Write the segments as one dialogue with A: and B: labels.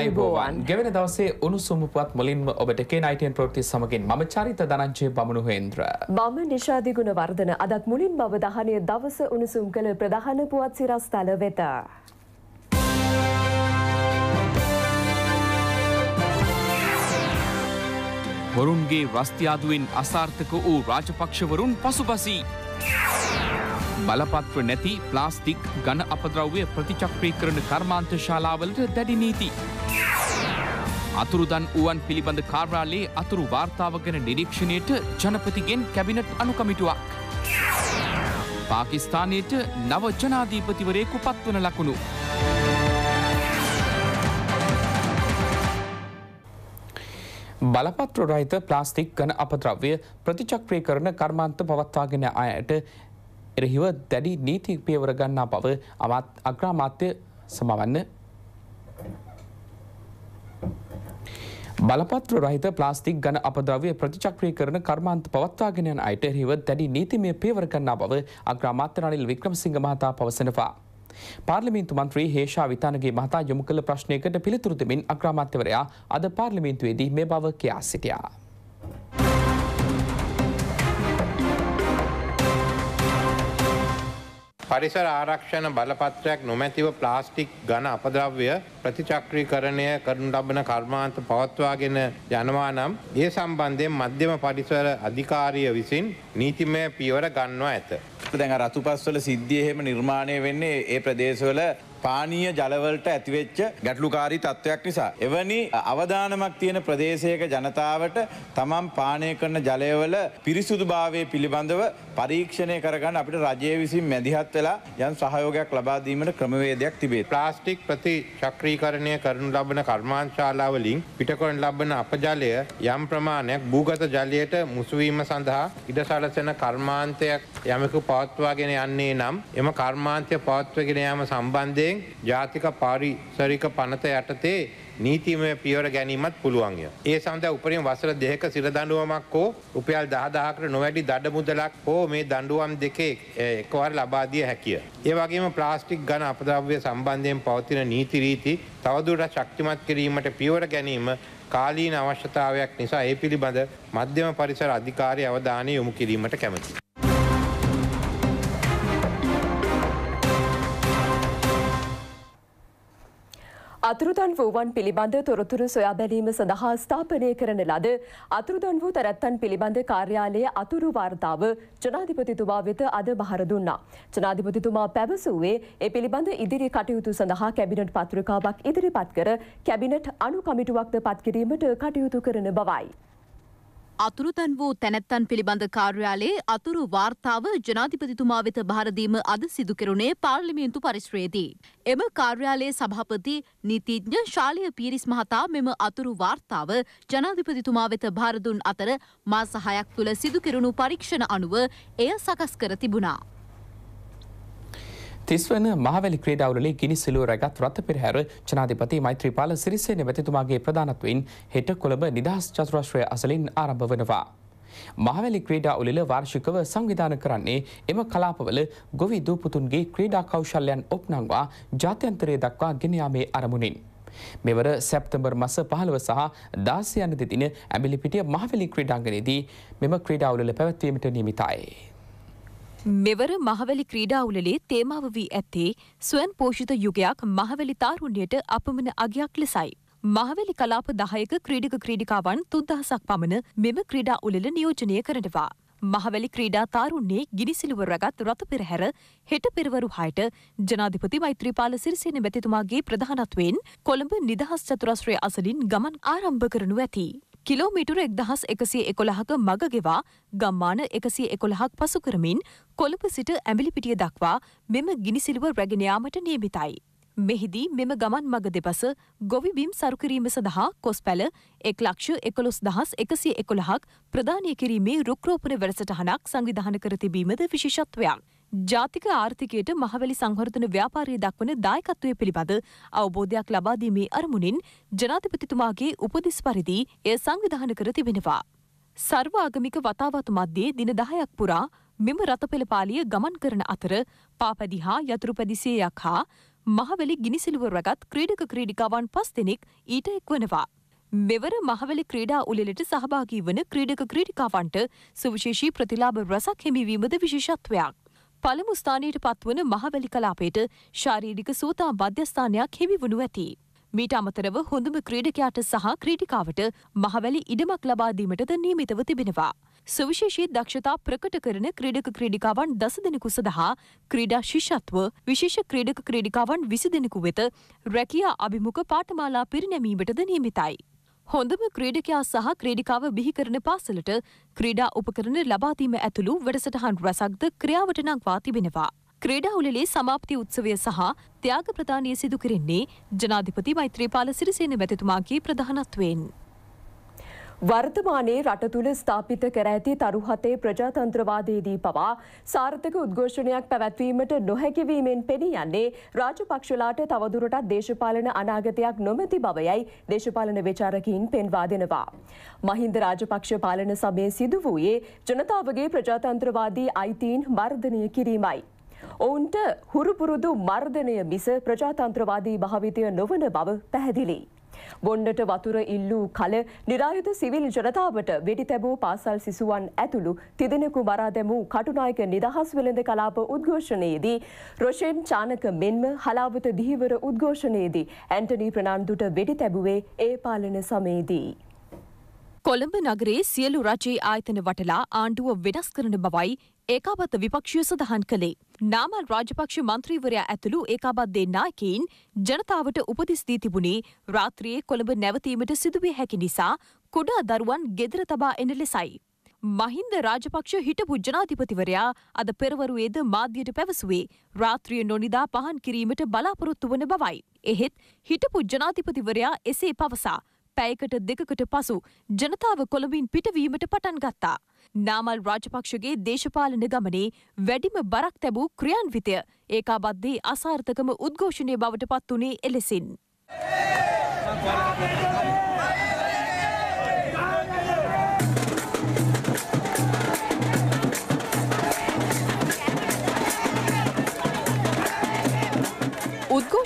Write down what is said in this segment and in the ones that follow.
A: අයිබෝවන් ගෙවෙන දවසේ උණුසුම්පුවත් මුලින්ම ඔබට කේනයිටන් ප්‍රෘති සමගින් ම චරිත දනංචේ බමුණු හෙන්ද්‍ර.
B: බම නිශාධිගුණ වර්ධන අදත් මුලින් බව දහනය දවස උණුසුම් කළ ප්‍රධාන පුවත් සිරස්ථල වෙත.
A: වරුන්ගේ රස්තියාදුවෙන් අසාර්ථක වූ රාජපක්ෂවරුන් පසුබසී. බලපත්ව නැති ප්ලාස්තික් ගණ අපද්‍රව්‍ය ප්‍රතිචක්‍රීකරණ කර්මාන්ත ශාලාවලට දැඩි නීති. අතුරුදන් වුවන් පිළිබඳ කාර්ාලයේ අතුරු වාර්තාව ගැන නිරීක්ෂණයට ජනපතිගෙන් කැබිනට් අනුකමිටුවක්. පාකිස්ථානයට නව ජනාධීපතිවරයෙකු පත්වන ලකුණු. බලපත්‍ර රහිත ප්ලාස්තික් ගන අපද්‍රව්‍ය ප්‍රතිචක්‍රය කරන කර්මාන්ත පවත්වාගෙන අයට එරහිව දැඩි නීති පියවර ගන්නා බව අමත් අග්‍රාමාත්‍ය සමවන්න බලපත්‍ර රහිත ප්ලාස්තික් ගන අපද්‍රව්‍ය ප්‍රතිචක්‍රී කරන කර්මාන්ත පවත්වාගෙන යන අයට එරහිව දැඩි නීතිමය පියවර ගන්නා බව අග්‍රාමාත්‍ය රනිල් වික්‍රමසිංහ මහතා පවසනවා. පාර්ලිමින්තු මන්ත්‍රී හේෂා විතානගේ මහතා යොමු කළ ප්‍රශ්නයකට පිළිතුරු දෙමින් අග්‍රාමාත්‍යවරයා අද පාර්ලිමින්තුවේදී මේ බව කියා සිටියා.
C: පරිසර ආරක්ෂණ බලපත්‍රයක් නොමැතිව ප්ලාස්ටික් ගන අපද්‍රව්‍ය ප්‍රතිචක්‍රීකරණය කරනු ලබන කර්මාන්ත පවත්වාගෙන යනවා නම් ඒ සම්බන්ධයෙන් මධ්‍යම පරිසර අධිකාරිය විසින් නීතිමය පියවර ගන්නවා ඇත. දැන් රතුපස්වල සිද්ධිය එහෙම නිර්මාණය වෙන්නේ ඒ ප්‍රදේශවල පානීය ජලවලට ඇතිවෙච්ච ගැටලුකාරී තත්ත්වයක් නිසා. එවැනි අවධානමක් තියෙන ප්‍රදේශයක ජනතාවට තමන් පානය කරන ජලයවල පිරිසුදු භාවය පිළිබඳව පරීක්ෂණය කරගන්න අපිට රජය විසින් මැදිහත් වෙලා යන් සහයෝගයක් ලබාදීමට ක්‍රමවේදයක් තිබේ. ප්ලාස්ටික් ප්‍රති චක්‍රීකරණය කරනු ලබන කර්මාංශාලාවලින් පිටකොන් ලබන අපජලය යම් ප්‍රමාණයක් භූගත ජලයට මුසුවීම සඳහා ඉඩසලසන කර්මාන්තයක් යමකු පවත්වාගෙන යන්නේ නම් එම කර්මාන්තය පවත්වගෙන යාම සම්බන්ධය වශයෙන් ජාතික පාරිසරික පනත යටතේ නීතිමය පියවර ගැනීමත් පුළුවන්ය. ඒ සඳ උපරින් වසර දෙක සිරදඩුවමක් හෝ උපයල් දහදාහකට නොවැඩි දඩ මුදලක් හෝ මේ දඩුවම් දෙකේ එකවර ලබාදිය හැකිය. ඒවගේම ප්ලාස්ටික් ගන අපද්‍රව්‍ය සම්බන්ධයෙන් පවතින නීතිරීති තවදුරට ශක්තිමත් කිරීමට පියවර ගැනීම කාලීන අවශ්‍යතාවයක් නිසා ඒ පිළිබඳ මධ්‍යම පරිසර අධිකාරය අවධානය යොමු කිරීමට කැමති.
B: අතුරුදන් වූවන් පිළිබඳ තොරතුරු සොයා බැලීම සඳහා ස්ථාපනය කරන ලද අතුරුදන් වූ තැරැත්තන් පිළිබඳ කාර්යාලයේ අතුරු වාර්තාව ජනාධිපතිතුමා වෙත අද බහර දුන්නා. ජනාධිපතිතුමා පැවසුවේ ඒ පිළිබඳ ඉදිරි කටයුතු සඳහා කැබිනට් පත්‍රිකාවක් ඉදිරිපත් කර කැබිනට් අනුකමිටුවක්ද පත්කිරීමට කටයුතු කරන බවයි.
D: අතුරුතන් වූ තැනැත්තන් පිළිබඳ කාර්යාලයේ අතුරු වාර්තාව ජනාධිපතිතුමා වෙත භාරදීම අද සිදු කෙරුණේ පාර්ලිමේන්තු පරිශ්‍රයේදී. එම කාර්යාලයේ සභාපති නීතිඥ ශාලය පීරිස් මහතා මෙම අතුරු වාර්තාව ජනාධිපතිතුමා වෙත භාරදුන් අතර මාස හයක් තුළ සිදු කෙරුණු පරීක්ෂණ අනුව එය සකස් කර තිබුණා.
A: තිස්වන මහවැලි ක්‍රඩාවලේ ගිනි සිලුව රැගත් රත පෙරහැර ජනාධිපති මෛත්‍රීපාල සිරිසේන වැතිතුමාගේ ප්‍රධානත්වයෙන් හෙට කොළඹ නිදහස් චතුරශ්‍රය අසලින් ආරම්භ වනවා. මහවැලි ක්‍රඩා උලිල වාර්ෂිකව සංවිධාන කරන්නේ එම කලාපවල ගොවි දූපුතුන්ගේ ක්‍රඩා කෞශල්‍යයන් ඔප්නංවා ජාත්‍යන්තරය දක්වා ගෙනයාමේ අරමුණින්. මෙවර සැප්තම්බර් මස පහළව සහ දාසයන්න දෙතින ඇමිලිපිටිය මහවැලි ක්‍රඩාංගනයේදී මෙම ක්‍රඩාවුල පැවැත්වීමට නිමිතයි.
E: මෙවර මහවැලි ක්‍රීඩා උළෙලේ තේමාව වී ඇත්තේ ස්වයන් පෝෂිත යුගයක් මහවැලි තාරුණ්‍යයට අපමණ අගයක් ලෙසයි. මහවැලි කලාප දහයක ක්‍රීඩක ක්‍රීඩිකාවන් තුන්දහසක් පමණ මෙම ක්‍රීඩා උළෙල නියෝජනය කරනවා. මහවැලි ක්‍රීඩා තාරුන්නේ ගිනිසිලුව රගත් රථ පෙරහැර හෙට පෙරවරු හයට ජනාධිපති මෛත්‍රීපාල සිරිසේන මැතිතුමාගේ ප්‍රධානත්වයෙන් කොළඹ නිදහස් චතුරස්ත්‍රය අසලින් ගමන් ආරම්භ කරනු ඇති. කිලෝමීටර එක්දහස් එකසිය එකොළහක මගගෙවා ගම්මාන එකසිය එකොළහක් පසු කරමින් කොළඹ සිට ඇමිලිපිටිය දක්වා මෙම ගිනිසිලුව රැගෙනයාමට නියමිතයි. මෙහිදී මෙම ගමන් මග දෙපස ගොවිබිම් සරුකිරීම සඳහා කොස් පැල එක් ලක්ෂ එකොළොස් දහස් එකසිය එකොළහක් ප්‍රධානය කිරීමේ රුක්‍රෝපන වැඩසටහනක් සංවිධාන කර තිබීමද විශේෂත්වයක්. ජාතික ආර්ථිකයට මහවැලි සංවර්ධන ව්‍යාපාරය දක්වන දායකත්වය පිළිබඳ අවබෝධයක් ලබා දීමේ අරමුණින් ජනාධිපතිතුමාගේ උපදෙස් පරිදි එය සංවිධාන කර තිබෙනවා. සර්වාගමික වතාවත් මධ්‍යයේ දින දහයක් පුරා මෙම රථපෙළපාලිය ගමන් කරන අතර පාපැදි හා යතුරුපැදිසේයක් හා මහවැලි ගිනිසිලුව රගත් ක්‍රීඩක ක්‍රීඩිකාවන් පස් දෙනෙක් ඊට එක්වනවා. මෙවර මහවැලි ක්‍රීඩා උලෙලට සහභාගී වන ක්‍රීඩක ක්‍රීඩිකාවන්ට සුවිශේෂී ප්‍රතිලාභ රසක් හිමිවීමද විශේෂත්වයක්. පළමු ස්ථානයට පත්වන මහවැලි කලාපයට ශාරීරික සූතා මධ්‍යස්ථානයක් හිමිවනු ඇති. මීට අමතරව හොඳම ක්‍රීඩකයාට සහ ක්‍රීඩිකාවට මහවැලි ඉඩමක් ලබාදීමටද නීමිතව තිබෙනවා. සුවිශේෂී දක්ෂතා ප්‍රකට කරන ක්‍රීඩක ක්‍රීඩිකාවන් දස දෙනෙකු සඳහා ක්‍රීඩා ශිෂත්ව විශේෂ ක්‍රීඩක ක්‍රීඩිකාවන් විසි දෙනෙකු වෙත රැකියා අභිමුඛ පාඨමාලා පිරිනැමීමටද නියමිතයි. හොඳම ක්‍රීඩකයා සහ ක්‍රීඩිකාව බිහිකරන පාසලට ක්‍රීඩා උපකරන ලබාදීම ඇතුළු වැඩසටහන් රැසක්ද ක්‍රියාවට නංවා තිබෙනවා. ක්‍රීඩා උළෙලේ සමාප්ති උත්සවය සහ ත්‍යාග ප්‍රධානය සිදු කරන්නේ ජනාධිපති මෛත්‍රීපාල සිරිසේන මැතිතුමාගේ ප්‍රධානත්වයෙන්.
B: වර්තමානයේ රට තුළ ස්ථාපිත කර ඇති තරුහතේ ප්‍රජාතන්ත්‍රවාදයේදී පවා සාර්ථක උද්ඝෝෂණයක් පැවැත්වීමට නොහැකිවීමෙන් පෙනී යන්නේ රාජපක්ෂලාට තවදුරටත් දේශපාලන අනාගතයක් නොමැති බවයයි දේශපාලන විචාරකයින් පෙන්වා දෙනවා. මහින්ද රාජපක්ෂ පාලන සමය සිදු වූයේ ජනතාවගේ ප්‍රජාතන්ත්‍රවාදී අයිතීන් මර්ධනය කිරීමයි. ඔවුන්ට හුරුපුරුදු මර්ධනය මිස ප්‍රජාතන්ත්‍රවාදී භාවිතය නොවන බව පැහැදිලියි. බොන්්ඩට වතුර ඉල්ලූ කල නිරායුත සිවිල් ජනතාවට වෙඩි තැබූ පාසල් සිසුවන් ඇතුළු තිදෙනෙකු බරාදැමූ කටුනායක නිදහස් වෙළඳ කලාප උද්ඝෝෂණයේදී රොෂෙන් චානක මෙන්ම හලාවත දිහිවර උද්ඝෝෂණයේදී ඇන්ටනී ප්‍රනාන්දුට වෙඩි තැබුවේ ඒ පාලන සමයේදී.
E: කොළඹ නගරේ සියලු රජයේ ආයතන වටලා ආණ්ඩුව වෙනස් කරන බවයි ඒකාබද්ධ විපක්ෂය සඳහන් කළේ. නාමල් රාජපක්ෂ මන්ත්‍රීවරයා ඇතුළු ඒකාබද්ධේ නායකයින් ජනතාවට උපදෙස් දී තිබුණේ රාත්‍රියේ කොළඹ නැවතීමට සිදුවිය හැකි නිසා කුඩා දරුවන් ගෙදර තබා එන ලෙසයි. මහින්ද රාජපක්ෂ හිටපු ජනාධිපතිවරයා අද පෙරවරුවේද මාධ්‍යයට පැවසුවේ රාත්‍රිය නොනිදා පහන් කිරීමට බලාපොරොත්තු වන බවයි. එහෙත් හිටපු ජනාධිපතිවරයා එසේ පවසා පැයකට දෙකකට පසු ජනතාව කොළඹින් පිටවීමට පටන් ගත්තා. නාමල් රාජපක්ෂගේ දේශපාලන ගමනේ වැඩිම බරක් තැබූ ක්‍රියාන්විතය ඒකාබද්දී අසාර්ථකම උද්ඝෝෂණය බවට පත් වනේ එලෙසින්.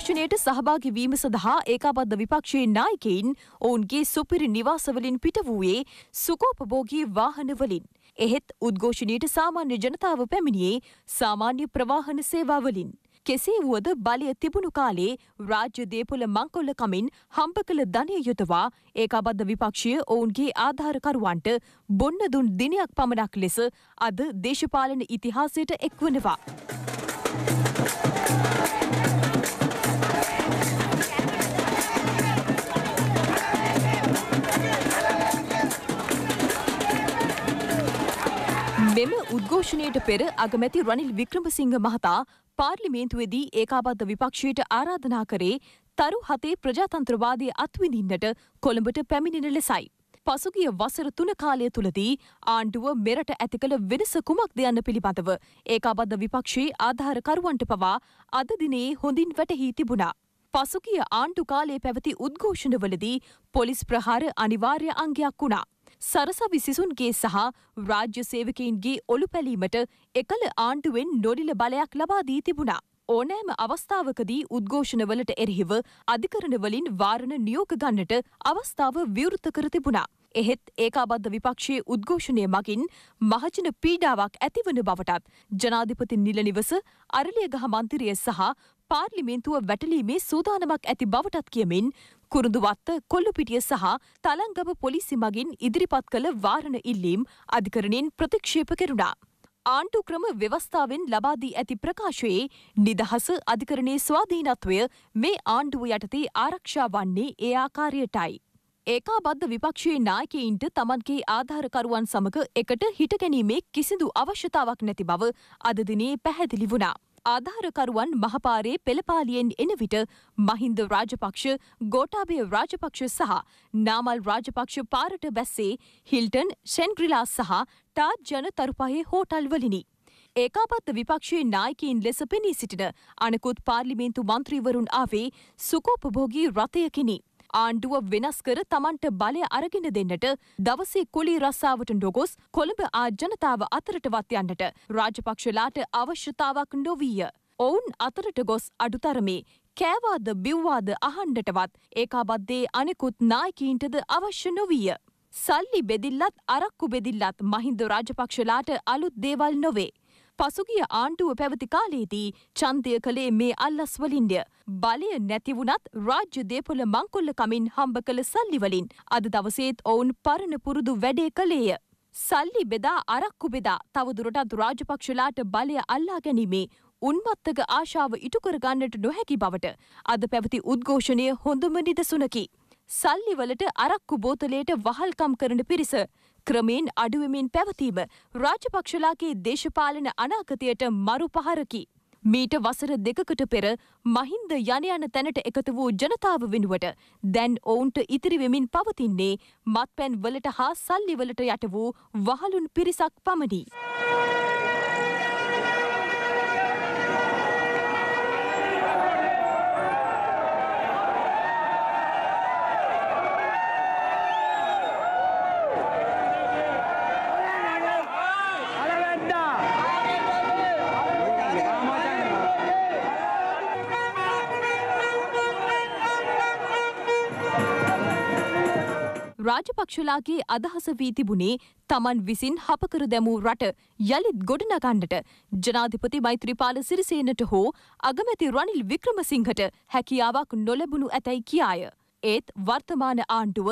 E: තාක්ෂණයට සහභාගි වීම සඳහා ඒකාබද්ධ විපක්ෂයේ නායකයින් ඔවුන්ගේ සුපිරි නිවාසවලින් පිට වූයේ සුකෝපභෝගී වාහනවලින්. එහෙත් උද්ඝෝෂණයට සාමාන්‍ය ජනතාව පැමිණියේ සාමාන්‍ය ප්‍රවාහන සේවාවලින්. කෙසේ වුවද බලය තිබුණු කාලේ රාජ්‍ය දේපොල මංකොල්ල කමින් හම්ප කළ ධනය යුතවා ඒකාබද්ධ විපක්ෂය ඔවුන්ගේ ආධාරකරුවන්ට බොන්න දුන් දිනයක් පමණක් ලෙස අද දේශපාලන ඉතිහාසයට එක්වනවා. මෙම උද්ඝෝෂණයට පෙර අගමැති රනිල් වික්‍රමසිංහ මහතා පාර්ලිමේන්තුවේදී ඒකාබද්ධ විපක්ෂයට ආරාධනා කරේ තරු හතේ ප්‍රජාතන්ත්‍රවාදය අත්විඳින්නට කොළඹට පැමිණෙන ලෙසයි. පසුගිය වසර තුන කාලය තුළදී ආණ්ඩුව මෙරට ඇති කළ වෙනස කුමක්ද යන්න පිළිබඳව ඒකාබද්ධ විපක්ෂයේ ආධාරකරුවන්ට පවා අද දිනේ හොඳින් වැටහී තිබුණා. පසුගිය ආණ්ඩු කාලයේ පැවති උද්ඝෝෂණවලදී පොලිස් ප්‍රහාර අනිවාර්ය අංගයක් වුණා. සරසවිසිසුන්ගේ සහ රාජ්‍ය සේවකයින්ගේ ඔළු පැලීමට එකල ආණ්ඩුවෙන් නොඩිල බලයක් ලබා දී තිබුණා. ඕනෑම අවස්ථාවකදී උද්ඝෝෂණවලට එරහිව අධිකරණවලින් වාරණ නියෝග ගන්නට අවස්ථාව විවෘත කර තිබුණා. එහෙත් ඒකාබද්ධ විපක්ෂයේ උද්ඝෝෂණය මගින් මහජන පීඩාවක් ඇතිවන බවටත් ජනාධිපති නිල නිවස අරලියගහ මන්තිරය සහ පාර්ලිමේන්තුව වැටලීමේ සූදානමක් ඇති බවටත් කියමින් කුරුඳුවත්ත කොල්ලුපිටිය සහ තලංගම පොලිසි මගින් ඉදිරිපත් කළ වාරණ ඉල්ලීම් අධිකරණයෙන් ප්‍රතික්ෂේප කෙරුණා. ආණ්ඩු ක්‍රම ව්‍යවස්ථාවෙන් ලබාදී ඇති ප්‍රකාශයේ නිදහස අධිකරණයේ ස්වාධීනත්වය මේ ආණ්ඩුව යටතේ ආරක්ෂා වන්නේ ඒ ආකාරයටයි. ඒකාබද්ධ විපක්ෂයේ නායකයින්ට තමන්ගේ ආධාරකරුවන් සමඟ එකට හිටගැනීමේ කිසිදු අවශ්‍යතාවක් නැති බව අදදිනේ පැහැදිලි වුණා. ආධාරකරුවන් මහපාරේ පෙළපාලියෙන් එන විට මහින්ද රාජපක්ෂ, ගෝඨාභය රාජපක්ෂ සහ නාමල් රාජපක්ෂ පාරට බැස්සේ හිල්ටන්, ෂෙන්ග්‍රිලා සහ ටාජ් ජන තරුපහේ හෝටල්වලිනි. ඒකාපත්ත විපක්ෂයේ නායකීන් ලෙස පෙනී සිටින අනෙකුත් පාර්ලිමේන්තු මන්ත්‍රීවරුන් ආවේ සුකෝපභෝගී රථයකිනි. ආණ්ඩුව වෙනස් කර තමන්ට බලය අරගෙන දෙන්නට දවසේ කුලි රස්සාාවට නොගොස් කොළඹ ආ ජනතාව අතරටවත් යන්නට රාජපක්ෂලාට අවශ්‍යතාවක් නොවීය. ඔවුන් අතරට ගොස් අඩුතරමේ කෑවාද බිව්වාද අහන්ඩටවත් ඒකාබද්දේ අනෙකුත් නායකීන්ටද අවශ්‍ය නොවීය. සල්ලි බෙදිල්ලත් අරක්කු බෙදිල්ලත් මහින්ද රාජපක්ෂලාට අලුත් දේවල් නොවේ. පසුගිය ආණ්ඩුව පැවති කාලයේදී චන්දය කළේ මේ අල්ලස් වලින්ය. බලය නැතිවුණත් රාජ්‍ය දේපොල මංකොල්ල කමින් හම්බ කළ සල්ලිවලින් අද දවසේත් ඔවුන් පරණ පුරුදු වැඩේ කළේය. සල්ලි බෙදා අරක්කු බෙදා තවදුරටත් රාජපක්ෂලාට බලය අල්ලා ගැනීමේ උන්මත්තක ආශාව ඉටුකරගන්නට නොහැකි බවට අද පැවති උද්ඝෝෂණය හොඳම නිදසුනකි. සල්ලිවලට අරක්කු බෝතලයට වහල්කම් කරන පිරිස ක්‍රමයෙන් අඩුවමින් පැවතීම රාජපක්ෂලාගේ දේශපාලන අනාගතයට මරු පහරකි. මීට වසර දෙකකට පෙර මහින්ද යන යන තැනට එකතු වූ ජනතාව වෙනුවට දැන් ඔවුන්ට ඉතිරිවෙමින් පවතින්නේ මත්පැන් වලට හා සල්ලිවලට යට වූ වහලුන් පිරිසක් පමණි. රාජපක්ෂලාගේ අදහස වී තිබුණේ තමන් විසින් හපකර දැමූ රට යළිත් ගොඩනගන්නට ජනාධිපති මෛත්‍රීපාල සිරිසේනට හෝ අගමැති රනිල් වික්‍රමසිංහට හැකියාවක් නොලැබුණු ඇතැයි කියාය. ඒත් වර්තමාන ආණ්ඩුව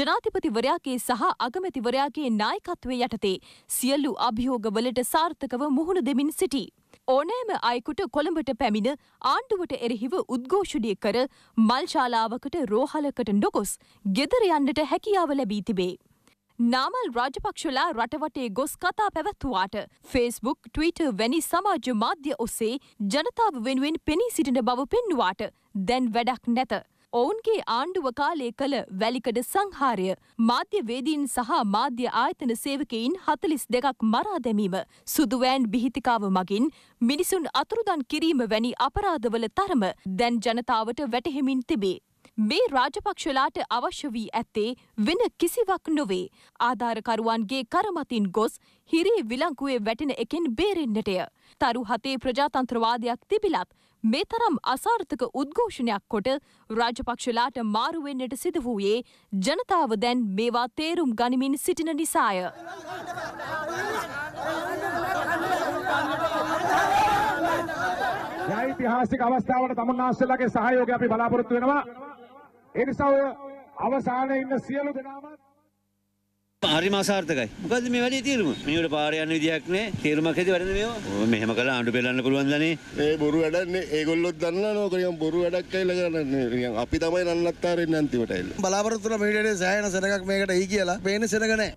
E: ජනාධිපතිවරයාගේ සහ අගමැතිවරයාගේ නායකත්වය යටතේ සියල්ලු අභියෝගවලට සාර්ථකව මුහුණ දෙමින් සිටී. ඕනෑම අයෙකුට කොළඹට පැමිණ ආණ්ඩුවට එරෙහිව උද්ඝෝෂණය කර මල්ශාලාවකට රෝහලකට නොගොස් ගෙදර යන්නට හැකියාව ලැබී තිබේ. නාමල් රාජපක්ෂලා රටවටේ ගොස් කතා පැවැත්තුවාට ෆේස්බුක් ට්‍රීට වැනි සමාජ මාධ්‍ය ඔස්සේ ජනතාව වෙනුවෙන් පෙනී සිටින බව පෙන්වාට දැන් වැඩක් නැත. ඔවුන්ගේ ආණ්ඩුව කාලය කළ වැලිකඩ සංහාරය මාධ්‍යවේදීන් සහ මාධ්‍ය ආයතන සේවකයින් හතලිස් දෙකක් මරා දැමීම සුදුවෑන් බිහිතිකාව මගින් මිනිසුන් අතුරුදන් කිරීම වැනි අපරාධවල තරම දැන් ජනතාවට වැටහෙමින් තිබේ. මේ රාජපක්ෂලාට අවශ්‍ය වී ඇත්තේ වෙන කිසිවක් නොවේ. ආධාරකරුවන්ගේ කරමතින් ගොස් හිරේ විලංකුවේ වැටෙන එකෙන් බේරෙන්න්නටය. තරු හතේ ප්‍රජාතන්ත්‍රවාදයක් තිබිලත් මේ තරම් අසාර්ථක උද්ඝෝෂණයක් කොට රාජපක්ෂලාට මාරු වෙන්නට සිදු වූයේ ජනතාව දැන් මේවා තේරුම් ගනිමින් සිටින නිසාය.
C: ඓතිහාසික අවස්ථාවට තමුන් ආශ්‍රලගේ සහයෝගය අපි බලාපොරොත්තු වෙනවා. ඒ නිසා ඔය අවසානයේ ඉන්න සියලු දෙනාම හරිම අසාර්ථකයි. මොකද මේ වැඩේ තීරුම. මේකට පාර යන්න විදියක් නෑ. තීරුමක් ඇති වැඩන මේවා. මෙහෙම කළා ආණ්ඩු පෙරලන්න පුළුවන් දනේ. මේ බොරු වැඩන්නේ ඒගොල්ලොත් දන්නවනේ ඔක නිකන් බොරු වැඩක් කියලා කරන්නේ. නිකන් අපි තමයි නන්නත්තරෙන්නේ අන්තිමට ඇවිල්ලා. බලාපොරොත්තු වෙන මේ වැඩේ සෑහෙන සෙනඟක් මේකට එයි කියලා. පේන සෙනඟ නෑ.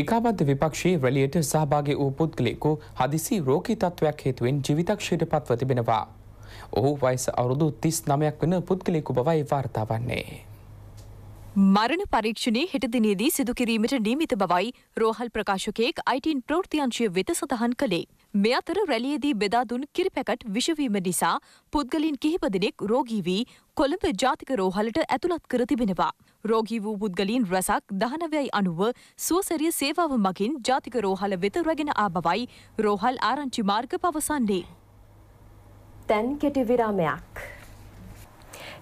A: ඒකාබද්ධ විපක්ෂී රැලියට සහභාගේ වූ පුද්ගලෙකු හදිසි රෝකී තත්ත්වයක් හේතුවෙන් ජීවිතක්ෂයට පත්ව තිබෙනවා. ඔහු වයිස අවුරුදු තිස් නමයක් වන පුද්ගලෙකු බවයි වාර්තා වන්නේ.
E: මරණ පරීක්ෂණයේ හෙට දිනේදී සිදු කිරීමට නියමිත බවයි රෝහල් ප්‍රකාශකයෙක් අයිටන් ප්‍රෘතියංශය වෙත සඳහන් කළේ. මෙ අතර රැලියේදී බෙදා දුන් කිරිපැකට් විෂවීම නිසා පුද්ගලින් කිහිප දෙනෙක් රෝගී වී කොළඹ ජාතික රෝහලට ඇතුළත් කර තිබෙනවා. රෝගී වූ පුද්ගලින් රැසක් දහනවයයි අනුව සුවසරිය සේවාව මගින් ජාතික රෝහල වෙත රැගෙන ආ බවයි රෝහල් ආරංචි මාර්ග පවසන්නේ.
B: තැන් කෙටි විරාමයක්.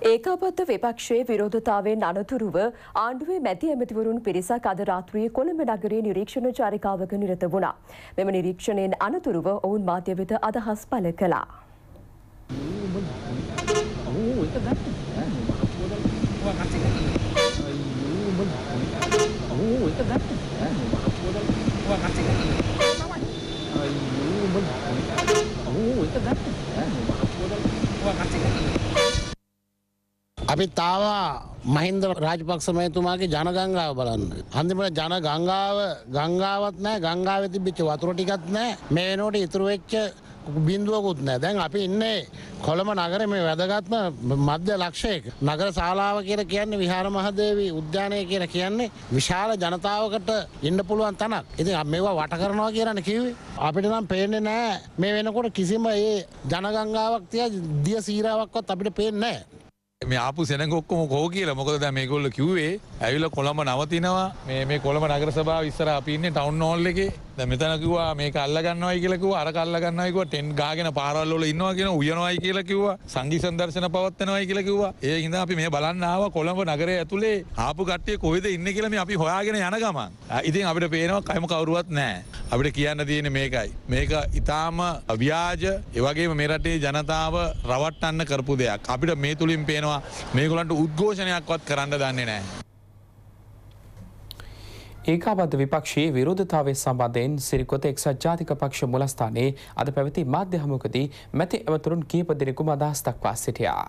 B: ඒකාබද්ධ විපක්ෂයේ විරෝධතාවෙන් අනතුරුව ආණ්ඩුවේ මැති ඇමතිවරුන් පිරිසක් අද රාත්‍රියේ කොළඹ නගරයේ නිරීක්ෂණ චාරිකාවක නිරත වුණා. මෙම නිරීක්ෂණයෙන් අනතුරුව ඔවුන් මාධ්‍ය වෙත අදහස් පළ කළා.
D: Oh,
A: it's a
C: අපි තාවා මහින්ද රාජපක්ෂ මැතුමාගේ ජනගංගාව බලන්න. අන්තිමට ජන ගංගාව ගංගාවත් නෑ ගංගාව තිබිච්ච වතුර ටිකත් නෑ මේ වෙනකොට ඉතුරු වෙච්ච බින්දුවකුත් නෑ දැන් අපි ඉන්නේ කොළඹ නගර මේ වැදගත්ම මධ්‍ය ලක්ෂයක නගර ශාලාව කියලා කියන්නේ විහාර මහදේවී උද්‍යානය කියලා කියන්නේ විශාල ජනතාවකට ඉන්න පුළුවන් තනක්. ඉතින් මේවා වට කරනවා කියලානේ කිව්වේ. අපිට නම් පේන්නේ නෑ මේ වෙනකොට කිසිම ඒ ජනගංගාවක් තියා දිය සීරාවක්වත් අපිට පේන්නේ නෑ. මේ ආපු සෙනඟ ඔක්කොම කෝ කියලා මොකද දැන් මේගොල්ලෝ කිව්වේ ඇවිල්ලා කොළඹ නවතිනවා මේ මේ කොළඹ නගර සභාව ඉස්සරහ අපි ඉන්නේ ටවුන් හෝල් එකේ මෙතන කිවවා මේ කල්ලගන්නවයි කියලකව අර කල්ලගන්නයක ටෙන් ගාගෙන පාරල්ලොල ඉන්නවා කියෙන උයනවායි කියලකිවවා සංගි සදර්ශන පවත්වනවයි කියලකිවවා ඒ හිද අපි මේ බලන්නාව කොළඹ නගරය ඇතුළේ ආපු කට්ටය කොවිද ඉන්න කියලම අපි හොයාගෙන යන ගමන් ඉතින් අපිට පේනවා කයම කවරුවත් නෑ අපිට කියන්න තියෙන මේකයි මේක ඉතාම අව්‍යාජ එවගේ මේ රටේ ජනතාව රවට්ටන්න කරපු දෙයක් අපිට මේ තුළින් පේනවා මේගොලන්ට උද්ඝෝෂණයක්වත් කරන්න දන්නේ නෑ.
A: ඒකාබද්ධ විපක්ෂයේ විරෝධතාවය සම්බන්ධයෙන් සිරිකොත එක්සත් ජාතික පක්ෂ මුලස්ථානයේ අද පැවති මාධ්‍ය හමුවකදී මැති ඇමතුරුන් කීප දෙනෙකුම අදහස් දක්වා සිටියා.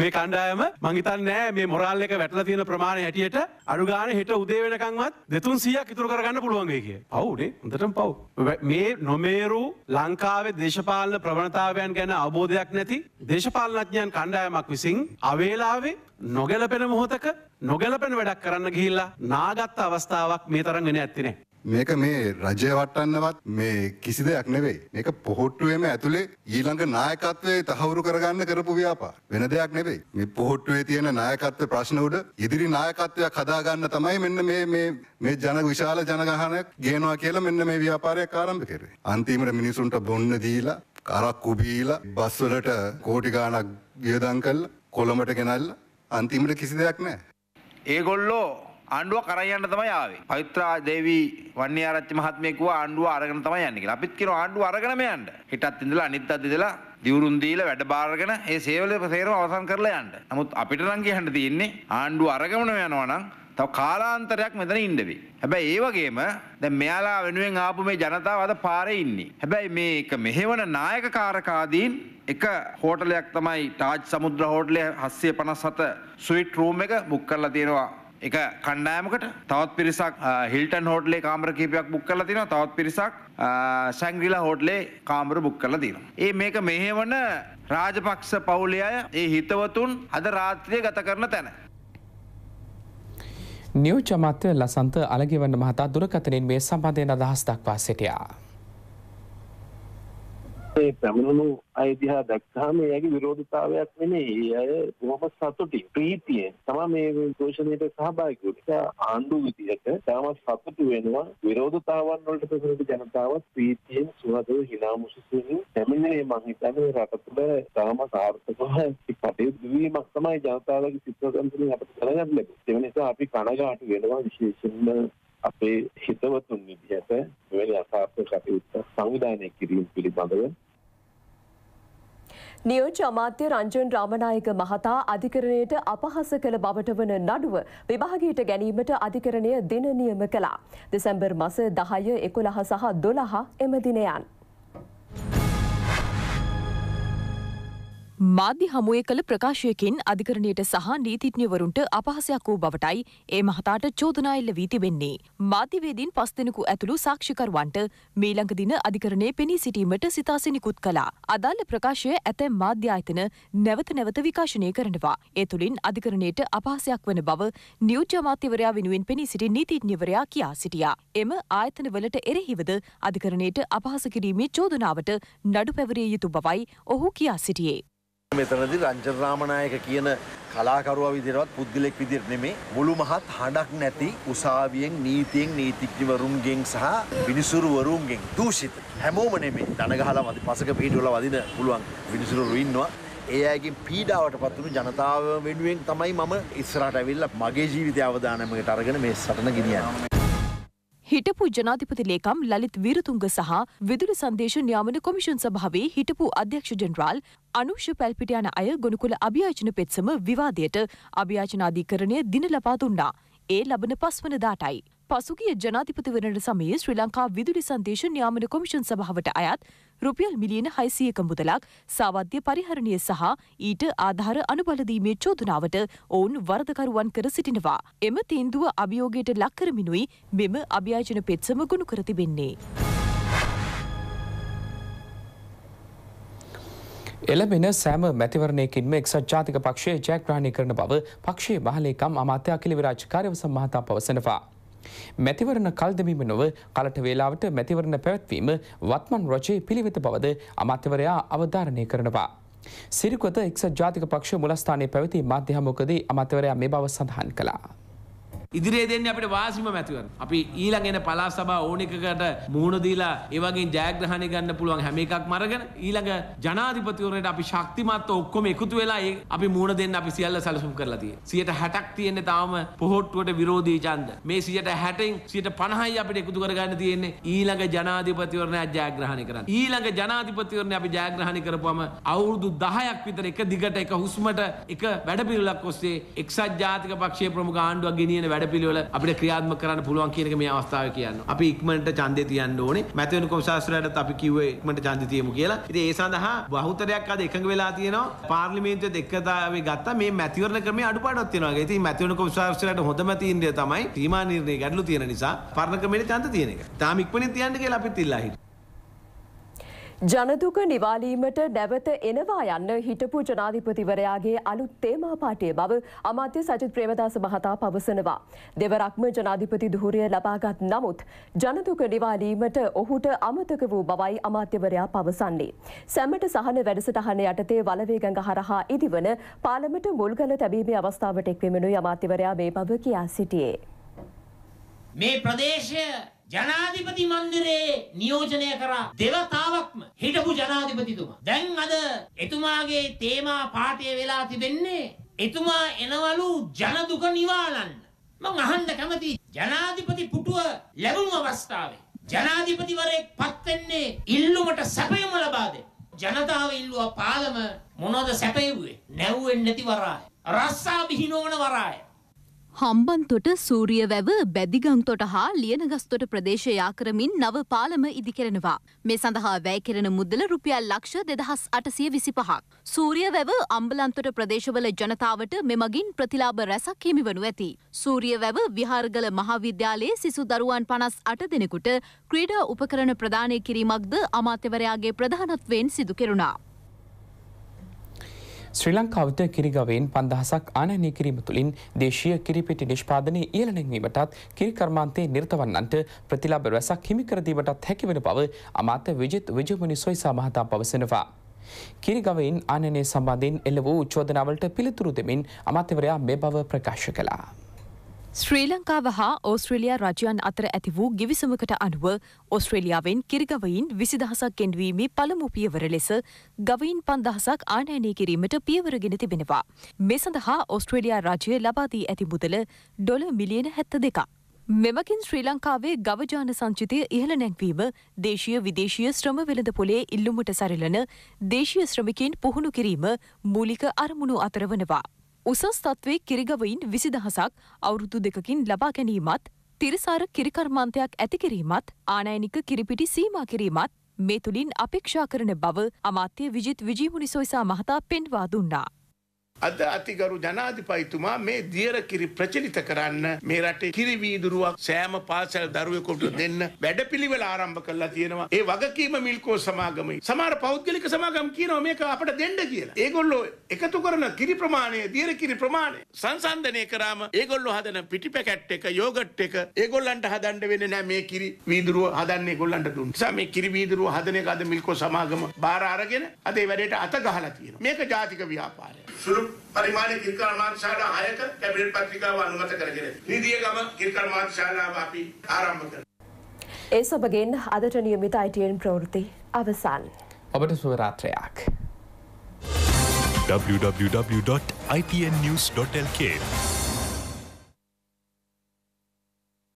C: මේ කණ්ඩායම මංහිතන් නෑ මේ මොරල් එක වැටල තියෙන ප්‍රමාණය හැටියට අඩුගාන හෙට උදේ වෙනකංවත් දෙතුන් සියක් ඉතුර කරගන්න පුළුවන්ගේ කිය පවුනේ හොඳටම පව් මේ නොමේරු ලංකාවේ දේශපාලන ප්‍රවණතාවයන් ගැන අවබෝධයක් නැති දේශපාලනඥයන් කණ්ඩායමක් විසින් අවේලාවේ නොගැලපෙන මොහොතක නොගැලපෙන වැඩක් කරන්න ගිහිල්ලා නාගත්ත අවස්ථාවක් මේ තරන් ගෙන ඇත්තිනේ මේක මේ රජය වටන්නවත් මේ කිසි දෙයක් නෙවෙයි. මේක පොහොට්ටුවේම ඇතුලේ ඊළඟ නායකත්වයේ තහවුරු කරගන්න කරපු ව්‍යාපාර. වෙන දෙයක් නෙවෙයි. මේ පොහොට්ටුවේ තියෙන නායකත්ව ප්‍රශ්න උඩ ඉදිරි නායකත්වයක් හදාගන්න තමයි මෙන්න මේ මේ මේ ජන විශාල ජනගහනයක් ගේනවා කියලා මෙන්න මේ ව්‍යාපාරයක් ආරම්භ කරේ. අන්තිමට මිනිසුන්ට බොන්න දීලා කරක්කු බීලා බස් වලට කෝටි ගාණක් වියදම් කළා කොළඹට ගෙනල්ලා අන්තිමට කිසි දෙයක් නැහැ. ඒගොල්ලෝ ආණ්ඩුවක් අරන් යන්න තමයි ආවේ. පවිත්‍රා දේවි වන්නියාරච්චි මහත්මිය කිව්වා ආණ්ඩුව අරගෙන තමයි යන්නේ කියලා. අපිත් කියනවා ආණ්ඩුව අරගෙනම යන්න. හිටත් ඉඳලා අනිත් අත් ඉඳලා දිවුරුන් දීලා වැඩ බාරගෙන ඒ සේවල සේරම අවසන් කරලා යන්න. නමුත් අපිට නම් කියන්න තියෙන්නේ ආණ්ඩුව අරගෙනම යනවා නම් තව කාලාන්තරයක් මෙතන ඉන්න වෙයි. හැබැයි ඒ වගේම දැන් මෙයාලා වෙනුවෙන් ආපු මේ ජනතාව අද පාරේ ඉන්නේ. හැබැයි මේක මෙහෙවන නායකකාරකාදීන් එක හෝටලයක් තමයි තාජ් සමුද්‍ර හෝටලය 757 ස්වීට් රූම් එක බුක් කරලා තියෙනවා එක කණ්ඩෑමකට තවත් පිරිසක් හිල්ටන් හෝටලේ කාමර කීපයක් බුක් කරලා තිනවා තවත් පිරිසක් සංග්‍රීලා හෝටලේ කාමර බුක් කරලා තිනවා. ඒ මේක මෙහෙවන රාජපක්ෂ පවුලේ අය ඒ හිතවතුන් අද රාත්‍රිය ගත කරන තැන.
A: නියෝජ අමාත්‍ය ලසන්ත අලගෙවන්න මහතා දුරකතනින් මේ සම්බන්ධයෙන් අදහස් දක්වා සිටියා.
C: ඒ පැමිණුණු අයිතිහා දක්හම ඒගේ විරෝධතාවයක් වෙනේ ඒ අය බොහම සතුටි ප්‍රීතිය තම මේ දෝෂණයට සහභාගකුට ආණ්ඩු විදිහට තෑමත් සතුටු වෙනවා විරෝධතාවන් වලට ප්‍රසරට ජනතාවත් ප්‍රීතියෙන් සුහදව හිනාමුසිසිනි පැමිණේ මහිතන රටතුළ තාම සාර්ථකහ කටේ දවීමක් තමයි ජනතාවගේ සිත්‍රකන්තුලින් අපට කරගන්න ලැබ එවනිසා අපි කණගාටු වෙනවා විශේෂෙන්ම අපේ හිතවතුන් විදිහට මෙවැනි අසාර්ථක කටයුත්ත සංවිධානය කිරීම පිළිබඳව
B: නියෝජ්‍ය අමාත්‍ය රංජන් රාමනායක මහතා අධිකරණයට අපහාස කළ බවට වන නඩුව විභාගයට ගැනීමට අධිකරණය දින නියම කළා. දෙසැම්බර් මස 10, 11 සහ 12 එම දිනයන්. මාධ්‍ය හමුවේ
E: කළ ප්‍රකාශයකින් අධිකරණයට සහ නීතිඥවරුන්ට අපහසයක් වූ බවටයි ඒ මහතාට චෝදනා එල්ල වී තිබෙන්නේ. මාධ්‍යවේදීන් පස් දෙනෙකු ඇතුළු සාක්ෂිකරුවන්ට මීළඟ දින අධිකරණය පෙනී සිටීමට සිතාසිනිකුත් කළා. අදාළ ප්‍රකාශය ඇතැම් මාධ්‍ය ආයතන නැවත නැවත විකාශනය කරනවා. ඒ තුළින් අධිකරණයට අපහසයක් වන බව නියෝජ්‍ය අමාත්‍යවරයා වෙනුවෙන් පෙනී සිටි නීතිඥවරයා කියා සිටියා. එම ආයතනවලට එරෙහිවද අධිකරණයට අපහස කිරීමේ චෝදනාවට නඩු පැවරිය යුතු බවයි ඔහු කියා සිටියේ.
C: මෙතනදි රංජන රාමනායක කියන කලාකරුවා විදිහටවත් පුද්ගලෙක් විදිහට නෙමෙයි මුළු මහත් හඬක් නැති උසාවියෙන් නීතියෙන් නීතිඥවරුන්ගෙන් සහ විනිසුරුවරුන්ගෙන් දූෂිත හැමෝම නෙමෙයි දන ගහලා වදි පසක පිටුවලා වදින පුළුවන් විනිසුරුවරු ඉන්නවා ඒ අයගෙන් පීඩාවට පත්වුණු ජනතාව වෙනුවෙන් තමයි මම ඉස්සරහට ඇවිල්ලා මගේ ජීවිතය අවදානමකට අරගෙන මේ සටන ගෙනියන්නේ
E: හිටපු ජනාධිපති ලේකම් ලලිත් වීරතුංග සහ විදුලි සංදේශ නියාමන කොමිෂන් සභාවේ හිටපු අධ්‍යක්ෂ ජෙනරාල් අනුෂ පැල්පිට යන අය ගොනුකුල අභියාචන පෙත්සම විවාදයට අභියාචනාධිකරණය දින ලබා දුන්නා. ඒ ලබන පස්වනදාටයි. පසුගිය ජනාධිපතිවරණට සමයේ ශ්‍රී ලංකා විදුලි සංදේශ නියාමන කොමිෂන් සභාවට අයත් රුපියල් මිලියන හයිසියක මුදලක් සාවද්‍ය පරිහරණය සහ ඊට ආධාර අනුබලදීමේ චෝදනාවට ඔවුන් වරදකරුවන් කර සිටිනවා. එම තීන්දුව අභියෝගයට ලක්කරමිනුයි මෙම අභ්‍යාජන පෙත්සම ගුණු කර තිබෙන්නේ.
A: එළබෙන සෑම මැතිවරණයකින්ම එක්සත් ජාතික පක්ෂයේ ජයග්‍රහණය කරන බව පක්ෂයේ මහලේකම් අමාත්‍ය අකිල විරාජ් කාර්යවසම් මහතා පවසනවා. මැතිවරණ කල්දමීම නොව කලට වේලාවට මැතිවරණ පැවැත්වීම වත්මන් රජයේ පිළිවෙත බවද අමාත්‍යවරයා අවධාරණය කරනවා. සිරිකොත එක්සත් ජාතික පක්ෂ මුලස්ථානය පැවති මාධ්‍යහමොකදී අමාත්‍යවරයා මේ බව සඳහන් කලා. ඉදිරියේ දෙන්නේ අපිට වාසිම මැතිවරණ. අපි ඊළඟ එන පළාත් සභා ඕන එකකට මුහුණ දීලා ඒ වගේ ජයග්‍රහණය ගන්න පුළුවන් හැම එකක්ම අරගෙන ඊළඟ ජනාධිපතිවරණයට අපි ශක්තිමත්ව ඔක්කොම එකතු වෙලා ඒ අපි මුහුණ දෙන්න අපි සියල්ල සැලසුම් කරලා තියෙනවා. 60ක් තියෙන්නේ තාම පොහොට්ටුවට විරෝධී ඡන්ද. මේ 60න් 50යි අපිට එකතු කරගන්න තියෙන්නේ ඊළඟ ජනාධිපතිවරණයක් ජයග්‍රහණය කරන්න. ඊළඟ ජනාධිපතිවරණය අපි ජයග්‍රහණය කරපුවම අවුරුදු 10ක් විතර එක දිගට එක හුස්මට එක වැඩපිළිවෙලක් ඔස්සේ එක්සත් ජාතික පක්ෂයේ ප්‍රමුඛ ආණ්ඩුවක් ගෙනියන වැඩ වැඩපිළිවෙල අපිට ක්‍රියාත්මක කරන්න පුළුවන් කියන එක මේ අවස්ථාවේ කියන්න. අපි ඉක්මනට ඡන්දේ තියන්න ඕනේ. මැතිවරණ කොමසාස්ත්‍රයටත් අපි කිව්වේ ඉක්මනට
C: ඡන්දේ තියමු කියලා. ඉතින් ඒ සඳහා බහුතරයක් අද එකඟ වෙලා තියෙනවා. පාර්ලිමේන්තුවේත් එකතාවේ ගත්තා මේ මැතිවරණ ක්‍රමයේ අඩුපාඩුවක් තියෙනවා. ඉතින් මැතිවරණ කොමසාස්ත්‍රයට හොඳම තීන්දුව තමයි සීමා නිර්ණය ගැටලු
A: තියෙන නිසා පරණ ක්‍රමයේ ඡන්ද තියෙන එක. තාම ඉක්මනින් තියන්න කියලා අපිත් ඉල්ලා හිටියා.
B: ජනදුක නිවාලීමට නැවත එනවා යන්න හිටපු ජනාධිපතිවරයාගේ අලුත් තේමා පාටය බව අමාත්‍ය සජිත් ප්‍රේමදාස මහතා පවසනවා. දෙවරක්ම ජනාධිපති දුහුරිය ලබාගත් නමුත් ජනදුක නිවාලීමට ඔහුට අමතක වූ බවයි අමාත්‍යවරයා පවසන්නේ. සැමට සහන වැඩසටහන යටතේ වලවේගඟ හරහා ඉදිවන පාලමට මුල්ගල තැබීමේ අවස්ථාවට එක්වීමෙනුයි අමාත්‍යවරයා මේ බව කියා සිටියේ.
C: මේ ප්‍රදේශය ජනාධිපති මන්දිරයේ නියෝජනය කරා දෙවතාවක්ම හිටපු ජනාධිපතිතුමා. දැන් අද එතුමාගේ තේමා පාඨය වෙලා තිබෙන්නේ එතුමා එනවලු ජන දුක නිවාලන්න. මං අහන්න කැමති ජනාධිපති පුටුව ලැබුණු අවස්ථාවේ ජනාධිපතිවරයෙක් පත් වෙන්නේ ඉල්ලුමට සැපයම ලබා දෙන්න. ජනතාව ඉල්ලුවා පාලම මොනවද සැපෙව්වේ? නැව්වෙන්නේ නැති වරාය. රස්සා බිහි නොවන වරාය.
D: හම්බන්තොට සූරියවැව බැදිගංතොට හා ලියනගස්තොට ප්‍රදේශ යාකරමින් නව පාලම ඉදිකරෙනවා. මේ සඳහා වැය කෙරෙන මුදල රුපියල් ලක්ෂ දෙදහස් අටසිය විසි පහක්. සූරියවැව අම්බලන්තොට ප්‍රදේශවල ජනතාවට මෙමගින් ප්‍රතිලාබ රැසක් හිමි වනු ඇති. සූරියවැව විහාර්ගල මහාවිද්‍යාලයේ සිසු දරුවන් පනස් අට දෙනෙකුට ක්‍රීඩා උපකරණ ප්‍රදානය කිරීමක්ද අමාත්‍යවරයාගේ ප්‍රධානත්වයෙන් සිදු කෙරුණා.
A: ශ්‍රී ලංකාවත කිරිගවයෙන් පන්දහසක් ආනයනය කිරීම තුළින් දේශීය කිරිපිටි නිෂ්පාදනය ඉයලනැංවීමටත් කිරිකර්මාන්තයේ නිර්තවන්නන්ට ප්‍රතිලාබ රැසක් හිමිකරදීමටත් හැකිවෙන බව අමාත විජිත් විජමනි සොයිසා මහතා පවසනවා. කිරිගවයින් ආනනය සම්බන්ධයෙන් එල්ල වූ චෝදනාවලට පිළිතුරු දෙමින් අමාත්‍යවරයා මේ බව ප්‍රකාශ කලා.
E: ශ්‍රී ලංකාව හා ඕස්ට්‍රේලියා රජයන් අතර ඇති වූ ගිවිසමකට අනුව ඔස්ට්‍රේලියාවෙන් කිරිගවයින් විසිදහසක් ගෙන්වීමේ පළමු පියවර ලෙස ගවයින් පන්දහසක් ආනයනය කිරීමට පියවරගෙන තිබෙනවා. මේ සඳහා ඔස්ට්‍රේලයා රජය ලබාදී ඇති මුදල ඩොල මිලියන හැත්ත දෙකක්. මෙමකින් ශ්‍රී ලංකාවේ ගවජාන සංචිතය ඉහළ නැංවීම දේශීය විදේශීය ශ්‍රම වෙළඳ පොලේ ඉල්ලුමට සරිලන දේශීය ශ්‍රමිකින් පුහුණු කිරීම මූලික අරමුණු අතර වනවා. උසස් තත්වේ කිරිගවයින් විසි දහසක් අවුරුදු දෙකකින් ලබා ගැනීමත් තිරිසාර කිරිකර්මාන්තයක් ඇතිකිරීමත් ආනෑනික කිරිපිටි සීමා කිරීමත් මේ තුළින් අපේක්ෂා කරන බව අමාත්‍ය විජිත් විජීමුනිසොයිසා මහතා පෙන්වා දුන්නා.
C: අද අතිගරු ජනාධිපතිතුමා මේ දියර කිරි ප්‍රචලිත කරන්න මේ රටේ කිරි වීදුරුවක් සෑම පාසල් දරුවෙකුට දෙන්න වැඩපිළිවෙල ආරම්භ කරලා තියෙනවා. ඒ වගකීම මිල්කෝ සමාගමයි. සමහර පෞද්ගලික සමාගම් කියනවා මේක අපට දෙන්න කියලා. ඒගොල්ලෝ එකතු කරන කිරි ප්‍රමාණය දියර කිරි ප්‍රමාණය සංසන්දනය කරාම ඒගොල්ලෝ හදන පිටිපැකට් එක යෝගට් එක ඒගොල්ලන්ට හදන්න වෙන්නේ නැහැ මේ කිරි වීදුරුව හදන්න ඒගොල්ලන්ට දුන්න. නිසා මේ කිරි වීදුරුව හදන එක අද මිල්කෝ සමාගම බාර අරගෙන අද ඒ වැඩේට අත ගහලා තියෙනවා. මේක ජාතික ව්‍යාපාරයක්. පරිමාණය කිරිකාල් මාධ්‍ය ශාලා 6ක කැබිනට් පත්‍රිකාව අනුමත කරගෙන නිදිය ගම කිරිකාල් මාධ්‍ය ශාලාව අපි ආරම්භ
B: කරනවා. ඒ සමගින් අදට නියමිත ITN ප්‍රවෘත්ති අවසන්.
A: ඔබට සුබ රාත්‍රියක්.
D: www.itnnews.lk